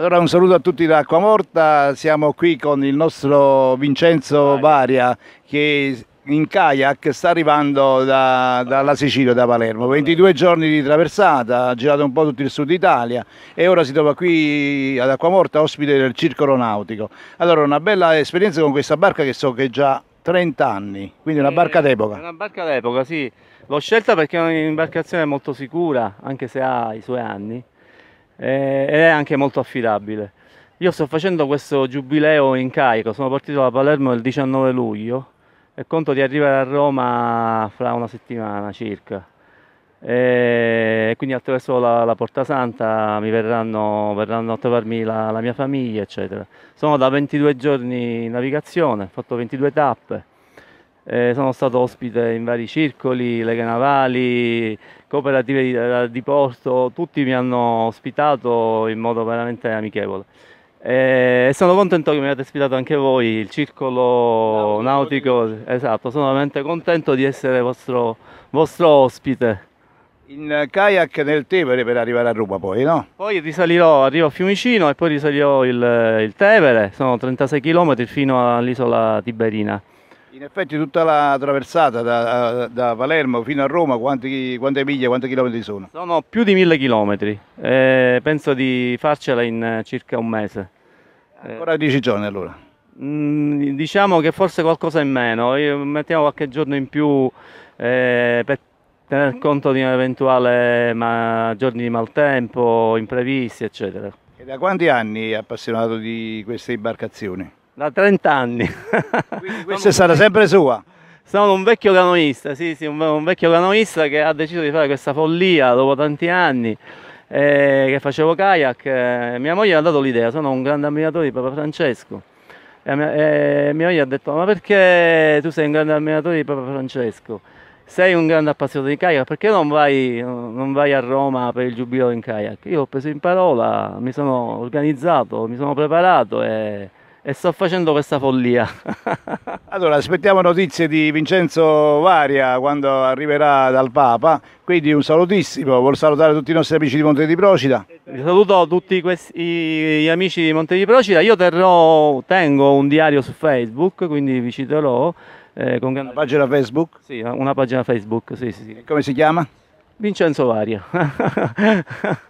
Allora un saluto a tutti da Acquamorta, siamo qui con il nostro Vincenzo Varia che in kayak sta arrivando da, dalla Sicilia, da Palermo, 22 giorni di traversata, ha girato un po' tutto il sud Italia e ora si trova qui ad Acquamorta, ospite del circolo nautico. Allora una bella esperienza con questa barca che so che è già 30 anni, quindi una barca d'epoca. Una barca d'epoca, sì. L'ho scelta perché è un'imbarcazione molto sicura, anche se ha i suoi anni eh, ed è anche molto affidabile. Io sto facendo questo giubileo in carico, sono partito da Palermo il 19 luglio e conto di arrivare a Roma fra una settimana circa. E eh, quindi attraverso la, la Porta Santa mi verranno, verranno a trovarmi la, la mia famiglia, eccetera. Sono da 22 giorni in navigazione, ho fatto 22 tappe eh, sono stato ospite in vari circoli, leghe navali, cooperative di, eh, di porto, tutti mi hanno ospitato in modo veramente amichevole. E sono contento che mi avete ospitato anche voi, il circolo nautico, nautico esatto, sono veramente contento di essere vostro, vostro, ospite. In kayak nel Tevere per arrivare a Roma poi, no? Poi risalirò, arrivo a Fiumicino e poi risalirò il, il Tevere, sono 36 km fino all'isola Tiberina. In effetti tutta la traversata da, da Palermo fino a Roma, quanti, quante miglia, quanti chilometri sono? Sono più di mille chilometri, eh, penso di farcela in eh, circa un mese. Eh, Ancora dieci giorni allora? Mh, mm, diciamo che forse qualcosa in meno, Io mettiamo qualche giorno in più eh, per tener conto di un eventuale ma, giorni di maltempo, imprevisti eccetera. E da quanti anni è appassionato di queste imbarcazioni? Da 30 anni. Questa sarà sempre sua? Sono un vecchio canoista, sì, sì, un, un vecchio canoista che ha deciso di fare questa follia dopo tanti anni eh, che facevo kayak. Eh, mia moglie ha dato l'idea, sono un grande ammiratore di Papa Francesco. E mia, e mia moglie ha detto, ma perché tu sei un grande ammiratore di Papa Francesco? sei un grande appassionato di kayak, perché non vai, non vai, a Roma per il giubileo in kayak? Io ho preso in parola, mi sono organizzato, mi sono preparato e e sto facendo questa follia. allora, aspettiamo notizie di Vincenzo Varia quando arriverà dal Papa, quindi un salutissimo, vuol salutare tutti i nostri amici di Monte di Procida. saluto tutti questi, gli amici di Monte di Procida, io terrò, tengo un diario su Facebook, quindi vi citerò. Eh, con... Una pagina Facebook? Sì, una pagina Facebook, sì, sì, sì. come si chiama? Vincenzo Varia.